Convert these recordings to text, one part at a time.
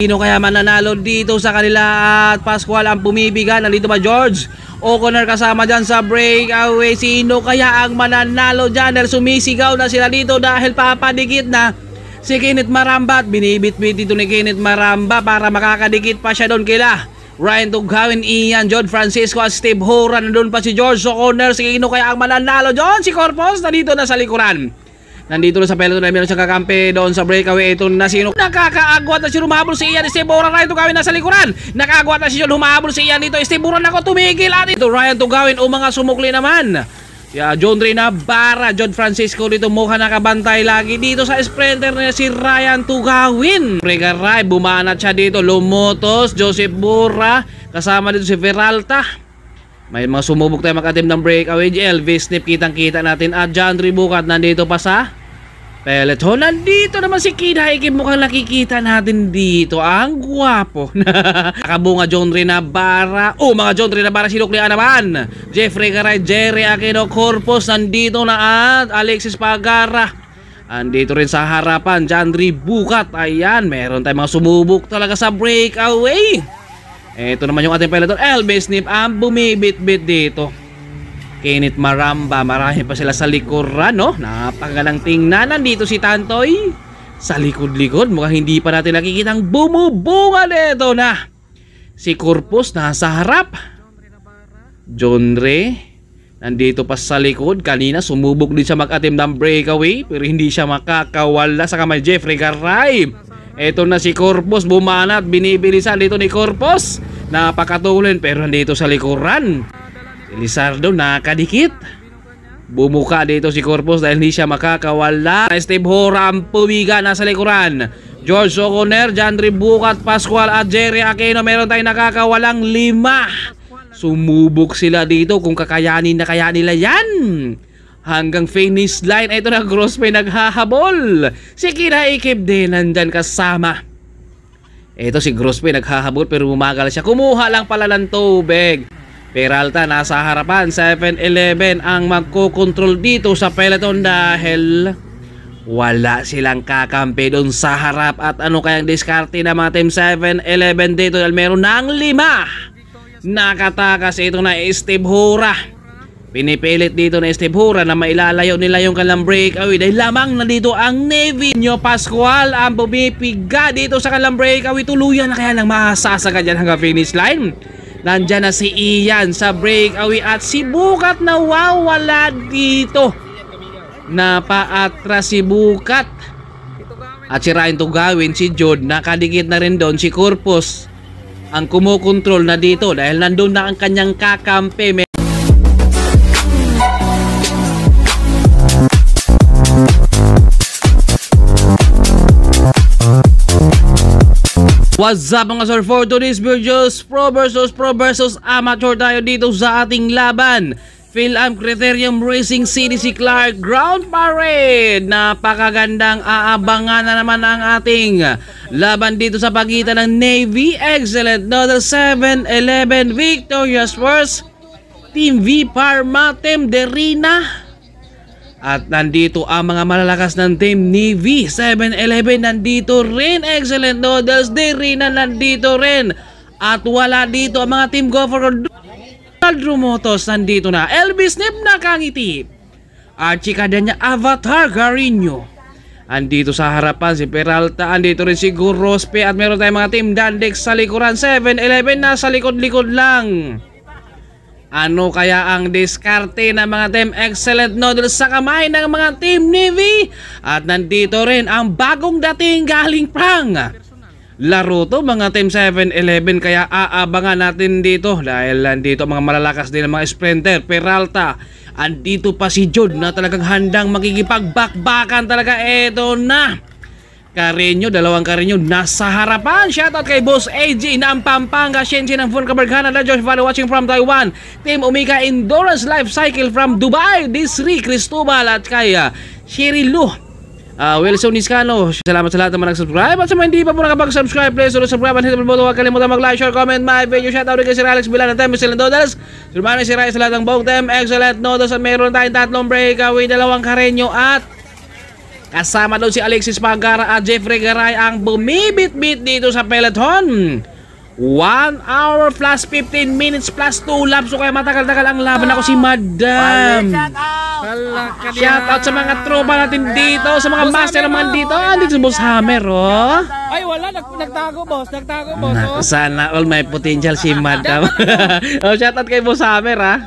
Sino kaya mananalo dito sa kanila at Pascual ang bumibigan? Nandito ba George? O'Connor kasama dyan sa breakaway. Sino kaya ang mananalo dyan? Dahil sumisigaw na sila dito dahil papadikit na si Kenneth Maramba at binibitbit dito ni Kenneth Maramba para makakadikit pa siya doon kila. Ryan Tugawin, Ian, John Francisco at Steve Horan. Nandun pa si George O'Connor. Sino kaya ang mananalo dyan? Si Corpus na dito na sa likuran. Nandito na sa peloton na meron siyang kakampi doon sa breakaway. Ito na sino. Nakakaagwat na si Humahabol si Ian. Steve Buran na ito gawin nasa likuran. Nakaagwat na si John Humahabol si Ian dito. Steve Buran ako tumigil. At ito Ryan Tugawin o mga sumukli naman. Yeah, John Ray na bara. John Francisco dito mukha nakabantay lagi dito sa sprinter niya si Ryan Tugawin. Regaray, bumanat siya dito. Lumotos, Joseph Bura. Kasama dito si Veralta. May mga sumubok tayo makatim ng breakaway. Elvis Snip kitang kita natin. At John Ribukat nandito pa sa Peleto, dito naman si Kid Haike. Mukhang nakikita natin dito. Ang gwapo na John Rinabara. Oh, mga John Rinabara, sinuklian naman. Jeffrey Garay, Jerry Aquino Corpus, nandito na at Alexis Pagara. Andito rin sa harapan, Jandri Bukat. Ayan, meron tayong mga sumubok talaga sa breakaway. Ito naman yung ating peleton, Elvis Nip, ang bumibit-bit dito. Kenneth Maramba. Marami pa sila sa likuran, no? Napakagalang tingnan. Nandito si Tantoy. Sa likod-likod, mukhang hindi pa natin nakikita ang bumubunga nito na. Si Corpus nasa harap. John Ray. Nandito pa sa likod. Kanina sumubok din siya mag-attempt ng breakaway pero hindi siya makakawala sa kamay Jeffrey Garay. Ito na si Corpus bumanat. Binibilisan dito ni Corpus. Napakatulin pero nandito sa likuran. Lizardo nakadikit. Bumuka dito si Corpus dahil hindi siya makakawala. Steve Horam pumiga nasa likuran. George O'Connor, Jandri Ribuc Pascual at Jerry Aquino. Meron tayong nakakawalang lima. Sumubok sila dito kung kakayanin na kaya nila yan. Hanggang finish line. Ito na gross may naghahabol. Si Kira Ikip din nandyan kasama. Ito si Grospe naghahabol pero bumagal siya. Kumuha lang pala ng tubig. Peralta nasa harapan 7-11 ang magkokontrol dito sa peloton dahil wala silang kakampi doon sa harap at ano kayang diskarte ng mga Team 7-11 dito dahil meron ng lima nakatakas ito na Steve Hura pinipilit dito na Steve Hura na mailalayo nila yung kalang breakaway dahil lamang na dito ang Navy Nyo Pascual ang bumipiga dito sa kalang breakaway tuluyan na kaya lang masasagad yan hanggang finish line Nandyan na si Ian sa breakaway at si Bukat nawawala dito. Napaatras si Bukat. At si Ryan Tugawin, si Jod, nakadikit na rin doon si Corpus ang kumukontrol na dito dahil nandun na ang kanyang kakampi. What's up mga sir for today's videos Pro versus Pro versus Amateur tayo dito sa ating laban Phil Am Criterium Racing CDC Clark Ground Parade Napakagandang aabangan na naman ang ating laban dito sa pagitan ng Navy Excellent Noodle 7-11 Victorious Wars Team V Parma Team Derina at nandito ang mga malalakas ng team ni v 7 Nandito rin. Excellent noodles. Di rin nandito rin. At wala dito ang mga team go for Donald Rumotos. Nandito na. Elvis Nip nakangiti. Archie Cadena Avatar Garino. Andito sa harapan si Peralta. Andito rin si Gurospe. At meron tayong mga team Dandex sa likuran. 7-Eleven na sa likod-likod lang. Ano kaya ang diskarte ng mga Team Excellent Noodles sa kamay ng mga Team Navy? At nandito rin ang bagong dating galing prang. Laro to mga Team 7-11 kaya aabangan natin dito dahil nandito mga malalakas din ng mga Sprinter, Peralta. Andito pa si Jude na talagang handang makikipag-backbackan talaga. Eto na! Karenyo, dalawang Karenyo nasa harapan. Shoutout kay Boss AJ ng Pampanga, Shenzhen ng Funkaberghana, na Josh Valo watching from Taiwan, Team Omega Endurance Life Cycle from Dubai, this Rick Cristobal at kay uh, ah, Sherry Lu. Uh, Wilson Niscano, salamat sa lahat naman nag-subscribe at sa mga hindi pa po nakapag-subscribe, please do subscribe and hit the bell button. Huwag kalimutan mag-like, share, comment my video. Shoutout rin kay Sir Alex Bilan at Temi Silan Dodas. Sir Manny Siray sa lahat ng buong Tem. Excellent Nodos at mayroon tayong tatlong breakaway, dalawang Karenyo at Kasama doon si Alexis Pagara at Jeffrey Garay ang bumibit-bit dito sa peloton. 1 hour plus 15 minutes plus 2 laps so kaya matagal-tagal ang laban ako si Madam. Shout out sa mga tropa natin dito, sa mga master naman dito. Andito si Boss Hammer, oh. Ay, wala. Nag nagtago, boss. Nagtago, boss. Oh. Sana all may potential si Madam. Ano? oh, shout out kay Boss Hammer, ah.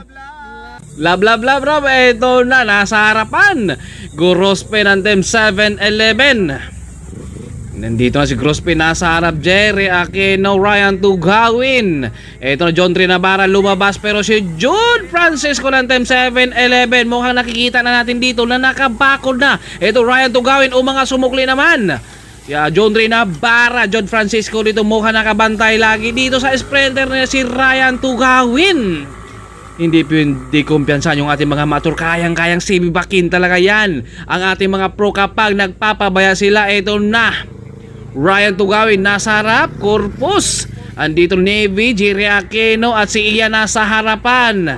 Lab lab lab blah Ito na nasa harapan Grospe ng Team 7-11 Nandito na si Grospe Nasa harap Jerry Aquino Ryan Tugawin Ito na John Trinabara lumabas Pero si June Francisco ng Team 7-11 Mukhang nakikita na natin dito Na nakabakod na Ito Ryan Tugawin Umanga sumukli naman Si John Rina John Francisco dito mukha nakabantay lagi dito sa sprinter niya si Ryan Tugawin. Hindi hindi kumpiyansa yung ating mga matur kayang-kayang sibibakin talaga yan. Ang ating mga pro kapag nagpapabaya sila ito na. Ryan Tugawin nasa harap, Corpus. Andito Navy, Jerry Aquino at si Ian nasa harapan.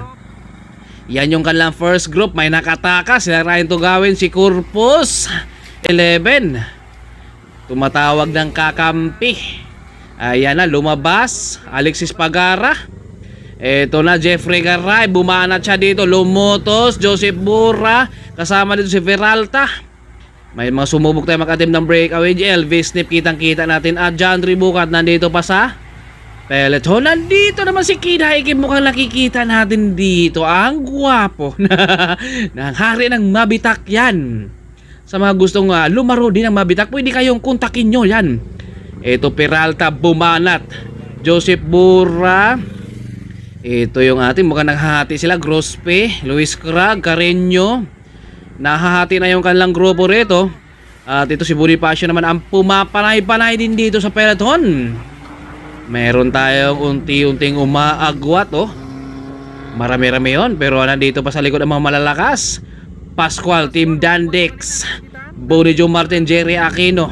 Yan yung kanilang first group. May nakataka. si Ryan Tugawin, si Corpus. 11. Tumatawag ng kakampi. Ayan na, lumabas. Alexis Pagara. Eto na Jeffrey Garay, bumanat siya dito, Lumotos, Joseph Burra, kasama dito si Peralta. May mga sumubok tayo makatim ng breakaway, Elvis Snip kitang-kita natin at John Tribucat nandito pa sa Peloton. Nandito naman si Kid Haikip mukhang nakikita natin dito. Ang gwapo Nang hari ng mabitak yan. Sa mga gustong uh, lumaro din ng mabitak, pwede kayong kontakin nyo yan. Eto Peralta bumanat, Joseph Burra, ito yung atin. Mukhang naghahati sila. Grospe, Luis Crag, Carreño. Nahahati na yung kanilang grupo rito. At ito si Bonifacio naman ang pumapanay-panay din dito sa peloton. Meron tayong unti-unting umaagwat oh. Marami-rami yon pero nandito pa sa likod ang mga malalakas. Pascual, Team Dandex, Bonijo Martin, Jerry Aquino,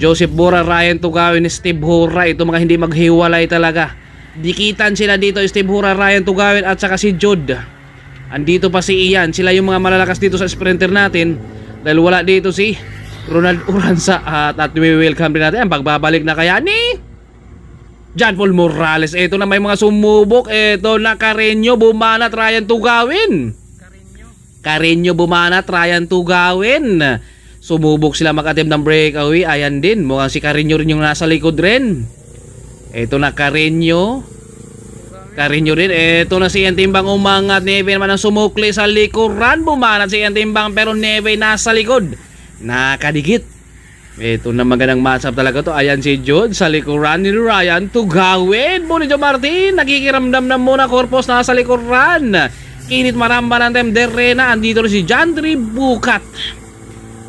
Joseph Bora, Ryan Tugawin, Steve Hora. Ito mga hindi maghiwalay talaga Dikitan sila dito Steve Hura, Ryan Tugawin at saka si Jude. Andito pa si Ian. Sila yung mga malalakas dito sa sprinter natin. Dahil wala dito si Ronald Uransa at, at we-welcome rin natin ang pagbabalik na kaya ni John Paul Morales. Ito na may mga sumubok. Ito na Carreño bumanat Ryan Tugawin. Carreño. Carreño bumanat Ryan Tugawin. Sumubok sila mag-attempt ng breakaway. Ayan din. Mukhang si Carreño rin yung nasa likod rin. Ito na Carreño. Carreño rin. Ito na si Antimbang umangat. Neve naman ang sumukli sa likuran. Bumanat si Antimbang pero Neve nasa likod. Nakadikit. Ito na magandang matchup talaga to. Ayan si Jude sa likuran ni Ryan. Tugawin. Bonito Martin. Nakikiramdam na muna Corpus nasa likuran. Kinit maramba ng time. Derena. Andito si Jandri Tribukat. Bukat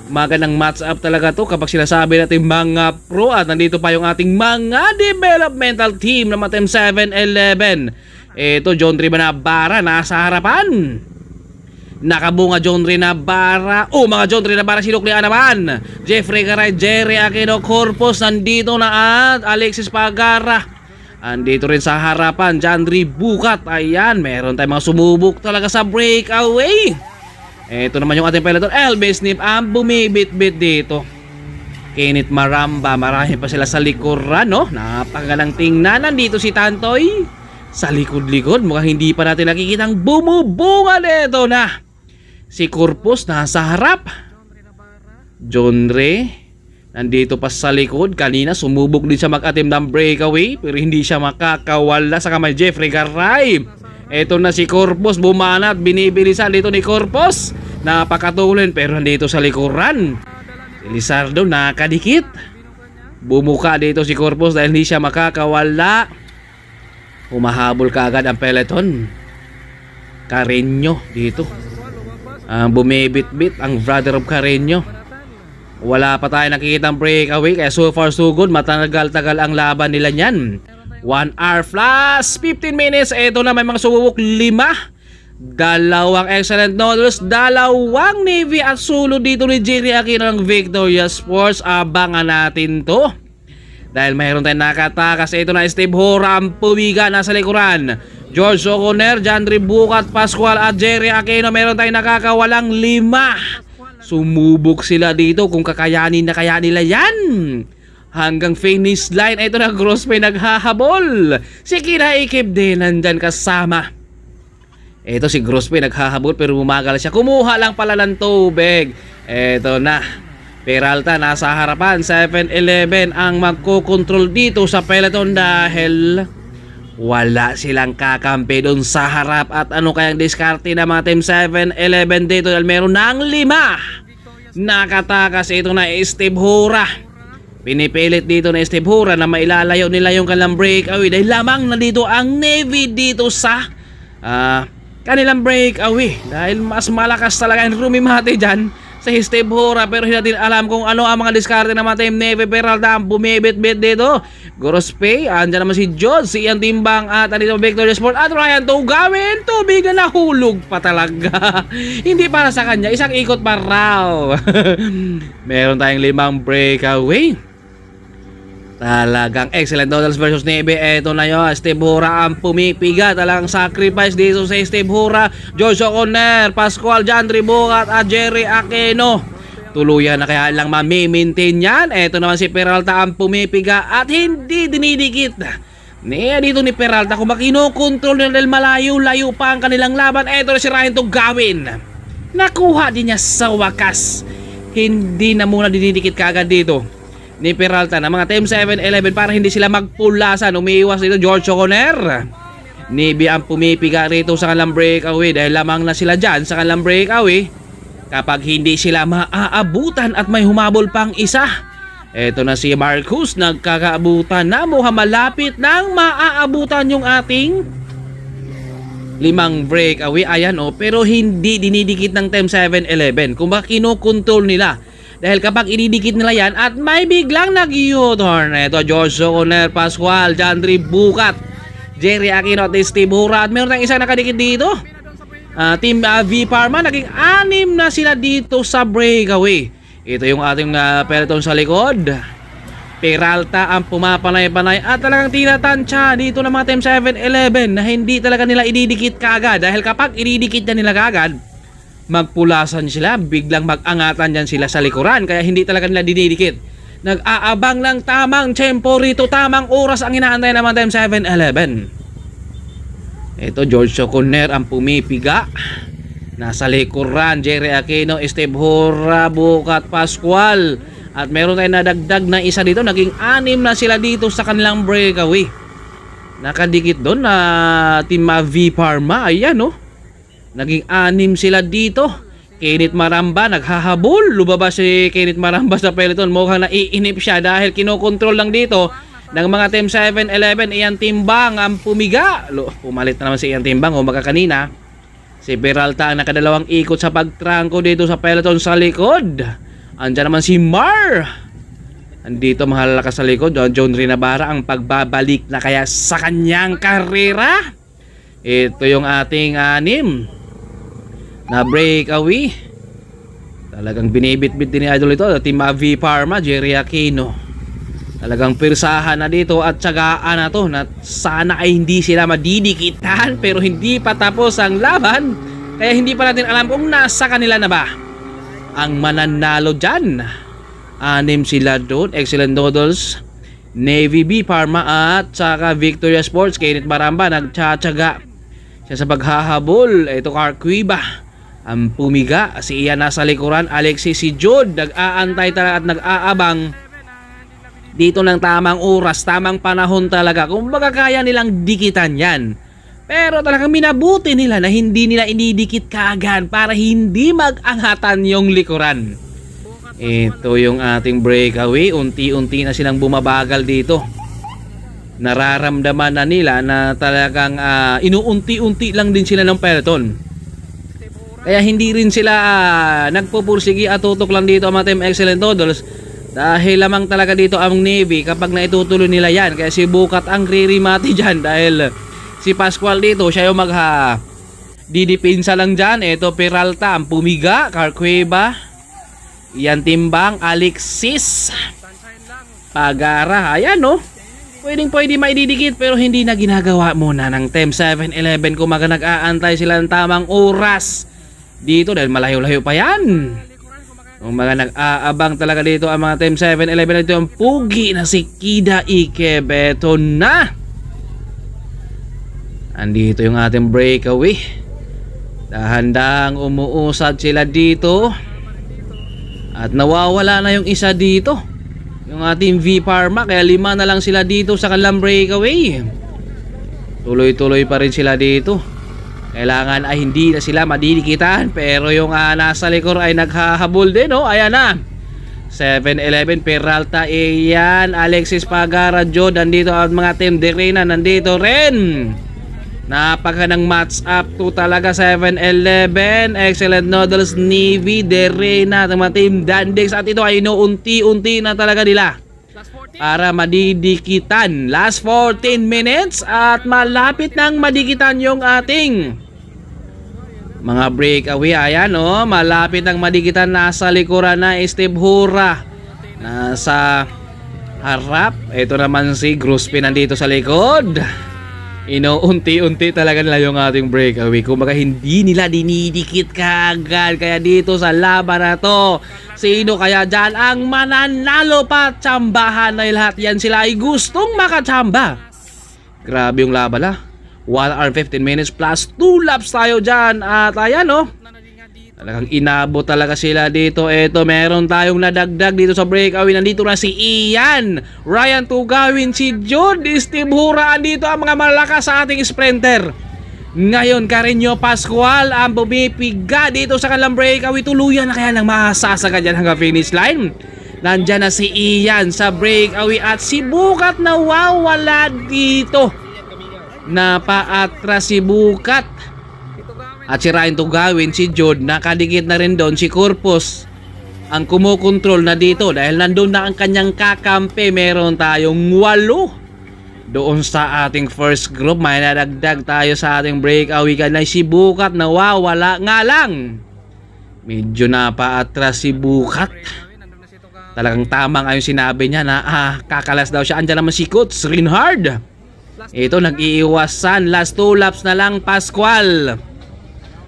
magandang match up talaga to kapag sinasabi natin mga pro at nandito pa yung ating mga developmental team na Matem 7-11. Ito, John Ribanabara nasa harapan. Nakabunga John Rinabara O oh, mga John Rinabara sinuklian naman Jeffrey Garay, Jerry Aquino Corpus Nandito na at Alexis Pagara Andito rin sa harapan John Bukat Ayan, meron tayong mga sumubok talaga sa breakaway eh, ito naman yung ating pilotor, Elvis Nip, ang bumibit-bit dito. Kinit Maramba, marami pa sila sa likuran, no? Oh. Napakagalang tingnan. Nandito si Tantoy. Sa likod-likod, mukhang hindi pa natin nakikita ang bumubunga nito na. Si Corpus nasa harap. John Ray. Nandito pa sa likod, kanina sumubok din siya mag-attempt ng breakaway pero hindi siya makakawala sa kamay Jeffrey Garay. Ito na si Corpus bumanat, binibilisan dito ni Corpus. Napakatulin pero nandito sa likuran. Si Lizardo nakadikit. Bumuka dito si Corpus dahil hindi siya makakawala. Humahabol kaagad ang peloton. Carreño dito. Ang uh, bumibitbit ang brother of Carreño. Wala pa tayo nakikita ang breakaway kaya so far so good. Matagal-tagal ang laban nila niyan. 1 hour plus 15 minutes. Ito na may mga sububok lima. Dalawang excellent noodles, dalawang navy at sulo dito ni Jerry Aquino ng Victoria Sports. Abangan natin to. Dahil mayroon tayong nakatakas. Ito na Steve Horam, Pumiga nasa likuran. George O'Connor, Jandri Bukat, Pascual at Jerry Aquino. Meron tayong nakakawalang 5 Sumubok sila dito kung kakayanin na kaya nila yan hanggang finish line. Ito na cross may naghahabol. Si Kira Ikip din nandyan kasama. Ito si Grosby naghahabol pero bumagal siya. Kumuha lang pala ng tubig. Ito na. Peralta nasa harapan. 7-Eleven ang magkokontrol dito sa peloton dahil wala silang kakampi doon sa harap. At ano kayang diskarte ng mga Team 7-Eleven dito dahil meron ng lima. Nakatakas ito na Steve Hora. Pinipilit dito ni Steve Hura na mailalayo nila yung kanilang breakaway dahil lamang nandito ang Navy dito sa uh, kanilang breakaway dahil mas malakas talaga ang rumimate dyan sa Steve Hura pero hindi natin alam kung ano ang mga diskarte ng mga team Navy Peralta ang bumibit-bit dito Gorospe, andyan naman si John, si Ian Timbang at andito Victoria Sport at Ryan gawin to tubigan na hulog pa talaga hindi para sa kanya, isang ikot pa raw meron tayong limang breakaway Talagang excellent Donalds versus Neve. Ito na yun. Steve Hura ang pumipiga. Talagang sacrifice dito sa Steve Hura. Joyce O'Connor, Pascual Jandri Bugat at Jerry Aquino. Tuluyan na kaya lang mamimaintain yan. Ito naman si Peralta ang pumipiga at hindi dinidikit na. Niya dito ni Peralta kung makinokontrol nila malayo-layo pa ang kanilang laban. Ito na si Ryan to gawin. Nakuha din niya sa wakas. Hindi na muna dinidikit kagad dito ni Peralta ng mga Team 7-11 para hindi sila magpulasan. Umiiwas dito George O'Connor. Nibi ang pumipiga rito sa kanilang breakaway dahil lamang na sila dyan sa kanilang breakaway. Kapag hindi sila maaabutan at may humabol pang isa, Ito na si Marcus nagkakaabutan na muha malapit nang maaabutan yung ating limang breakaway ayan o oh, pero hindi dinidikit ng Team 7-11 kung ba kinokontrol nila dahil kapag ididikit nila yan at may biglang nag-U-turn. Oh, Ito, Joshua Conner, Pascual, Jandri Bukat, Jerry Aquino at Steve Hurat. Meron ng isang nakadikit dito. Uh, team uh, V Parma, naging anim na sila dito sa breakaway. Ito yung ating uh, peloton sa likod. Peralta ang pumapanay-panay at talagang tinatansya dito ng mga Team 7-Eleven na hindi talaga nila ididikit kaagad dahil kapag ididikit na nila kaagad magpulasan sila, biglang magangatan yan sila sa likuran, kaya hindi talaga nila dinidikit. Nag-aabang lang tamang tempo rito, tamang oras ang inaantay naman time 7 11 Ito, George Soconer ang pumipiga. Nasa likuran, Jerry Aquino, Steve Hora, Bukat Pascual. At meron tayong nadagdag na isa dito, naging anim na sila dito sa kanilang breakaway. Nakadikit doon na uh, Team V Parma, ayan no. Oh Naging anim sila dito. Kenneth Maramba naghahabol. Lubaba si Kenneth Maramba sa peloton. Mukhang naiinip siya dahil kinokontrol lang dito ng mga Team 7-Eleven. Iyan Timbang ang pumiga. Lo, pumalit na naman si Iyan Timbang o oh, kanina. Si Peralta ang nakadalawang ikot sa pagtrangko dito sa peloton sa likod. Andiyan naman si Mar. Andito mahalakas sa likod, oh, John Rinabara ang pagbabalik na kaya sa kanyang karera. Ito yung ating anim na breakaway talagang binibitbit din ni Idol ito Team Avi Parma, Jerry Aquino talagang pirsahan na dito at tsagaan na to na sana ay hindi sila madidikitan pero hindi pa tapos ang laban kaya hindi pa natin alam kung nasa kanila na ba ang mananalo dyan anim sila doon excellent noodles Navy B Parma at saka Victoria Sports Kenneth Baramba nagtsatsaga siya sa paghahabol ito Carquiba ang pumiga, si Ian nasa likuran, Alexis si Jude, nag-aantay talaga at nag-aabang dito ng tamang oras, tamang panahon talaga. Kung baga kaya nilang dikitan yan. Pero talagang minabuti nila na hindi nila inidikit kaagad para hindi mag-angatan yung likuran. Ito yung ating breakaway. Unti-unti na silang bumabagal dito. Nararamdaman na nila na talagang uh, inuunti-unti lang din sila ng peloton. Kaya hindi rin sila ah, nagpupursigi at tutok lang dito ang mga Team Excellent Todos. dahil lamang talaga dito ang Navy kapag naitutuloy nila yan. Kaya si Bukat ang ririmati dyan dahil si Pascual dito siya yung magha didipinsa lang dyan. Ito Peralta, ang Pumiga, Carqueba, yan Timbang, Alexis, Pagara. Ayan no. Pwedeng pwede may didikit pero hindi na ginagawa muna ng Team 7-Eleven kung mag nag-aantay sila ng tamang oras dito dahil malayo-layo pa yan. Kung mga nag-aabang talaga dito ang mga Team 7-Eleven ito ang pugi na si Kida Ikebeto Ito na! Andito yung ating breakaway. Dahandang umuusad sila dito. At nawawala na yung isa dito. Yung ating V Parma. Kaya lima na lang sila dito sa kanilang breakaway. Tuloy-tuloy pa rin sila dito. Kailangan ay hindi na sila madidikitan pero yung uh, nasa likor ay naghahabol din no. Oh. Ayan na. 7-Eleven, Peralta, Ayan Alexis Pagara, Joe, nandito ang mga team, Derena, nandito rin. Napaka ng match up to talaga 7-Eleven Excellent Noodles Navy Derena Ang mga team Dandix At ito ay inuunti-unti na talaga nila Para madidikitan Last 14 minutes At malapit nang madikitan yung ating mga breakaway, ayan o, oh, malapit ang madikitan, nasa likuran na Steve Hura. Nasa harap, ito naman si Gruspin nandito sa likod. Inuunti-unti talaga nila yung ating breakaway. Kumbaga hindi nila dinidikit kaagad. Kaya dito sa laban na to, sino kaya dyan ang mananalo pa tsambahan na lahat yan sila ay gustong makatsamba. Grabe yung laban ah. 1 hour 15 minutes plus 2 laps tayo dyan at ayan no oh. talagang inabot talaga sila dito eto meron tayong nadagdag dito sa breakaway nandito na si Ian Ryan Tugawin si Jordi Steve Huraan dito ang mga malakas sa ating sprinter ngayon Carreño Pascual ang bumipiga dito sa kanilang breakaway tuluyan na kaya nang masasagan dyan hanggang finish line nandyan na si Ian sa breakaway at si Bukat na nawawala dito na paatras si Bukat at sirain to gawin si Jod nakadikit na rin doon si Corpus ang kumukontrol na dito dahil nandun na ang kanyang kakampi meron tayong walo doon sa ating first group may nadagdag tayo sa ating breakout weekend na si Bukat nawawala nga lang medyo napaatras si Bukat talagang tama nga sinabi niya na ah, kakalas daw siya andyan naman si Coach Reinhard ito nag-iiwasan. Last 2 laps na lang Pascual.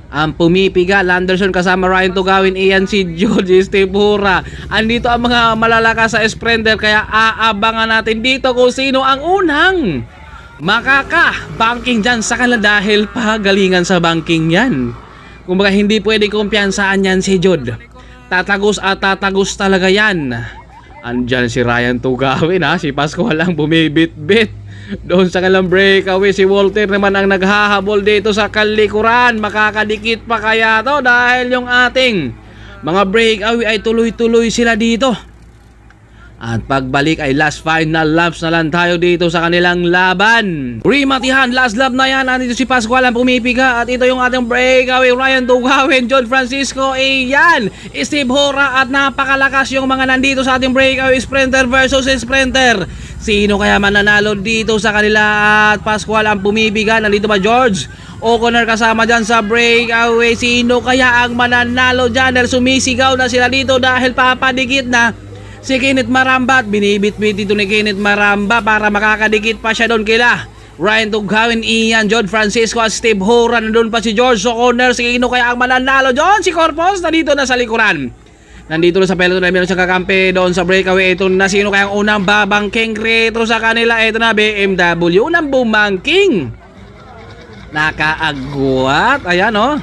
Ang pumipiga, Landerson kasama Ryan Tugawin, Ian si George Estebura. Andito ang mga malalakas sa sprinter kaya aabangan natin dito kung sino ang unang makaka-banking dyan sa kanila dahil pagalingan sa banking yan. Kumbaga hindi pwede kumpiyansaan yan si Jude Tatagos at tatagos talaga yan. Andyan si Ryan Tugawin ha, si Pascual lang bumibit-bit. Doon sa kalang breakaway si Walter naman ang naghahabol dito sa kalikuran. Makakadikit pa kaya to dahil yung ating mga breakaway ay tuloy-tuloy sila dito. At pagbalik ay last final laps na lang tayo dito sa kanilang laban. Rimatihan, last lap na yan. Andito si Pascual ang pumipiga at ito yung ating breakaway. Ryan Dugawin, John Francisco, iyan. Steve Hora at napakalakas yung mga nandito sa ating breakaway sprinter versus sprinter. Sino kaya mananalo dito sa kanila at Pascual ang bumibigan? Nandito ba George? O'Connor kasama dyan sa breakaway. Sino kaya ang mananalo dyan? Dahil sumisigaw na sila dito dahil papadikit na si Kenneth Maramba at binibitbit dito ni Kenneth Maramba para makakadikit pa siya doon kila. Ryan Tugawin, Ian, John Francisco at Steve Horan. doon pa si George O'Connor. Sino kaya ang mananalo? John, si Corpus na dito na sa likuran. Nandito na sa peloton na meron siyang kakampi doon sa breakaway. Ito na sino kayang unang babangking retro sa kanila. Ito na BMW. Unang bumangking. Nakaagwat. Ayan o. Oh.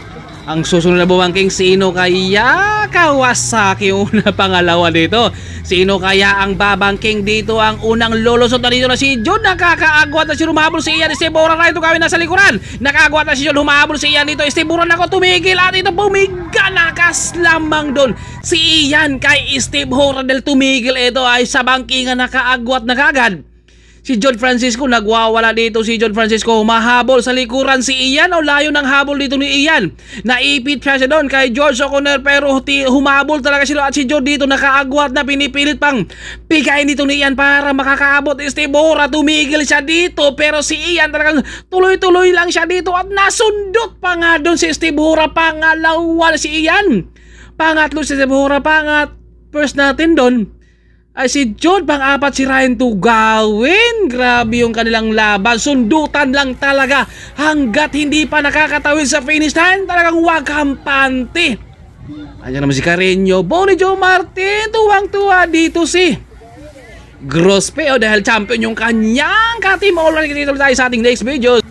Ang susunod na bumangking si Ino kaya Kawasaki una pangalawa dito. Si kaya ang babangking dito ang unang lolosot na dito na si Jun. Nakakaagwat na si Rumahabol si Ian. Esteburan na ito kami sa likuran. Nakaagwat na si Jun. Humahabol si Ian dito. Si Esteburan ako tumigil at ito bumiga. lamang doon. Si Ian kay Steve Horadel tumigil ito ay sa bangkingan nakaagwat na kagad. Si John Francisco, nagwawala dito si John Francisco. Mahabol sa likuran si Ian o layo ng habol dito ni Ian. Naipit siya siya doon kay George O'Connor pero humabol talaga siya at si John dito nakaagwat na pinipilit pang pikain dito ni Ian para makakaabot. Estebora tumigil siya dito pero si Ian talagang tuloy-tuloy lang siya dito at nasundot pa nga doon si Estebora pangalawa si Ian. Pangatlo si Estebora, pangat first natin doon ay, si Jude, pang-apat si Ryan Tugawin. Grabe yung kanilang laban. Sundutan lang talaga hanggat hindi pa nakakatawid sa finish line. Talagang wag kampante. Andiyan naman si Carreño. Bonnie Joe Martin, tuwang-tuwa dito si Grospe. O dahil champion yung kanyang katim. Alright, dito tayo sa ating next video.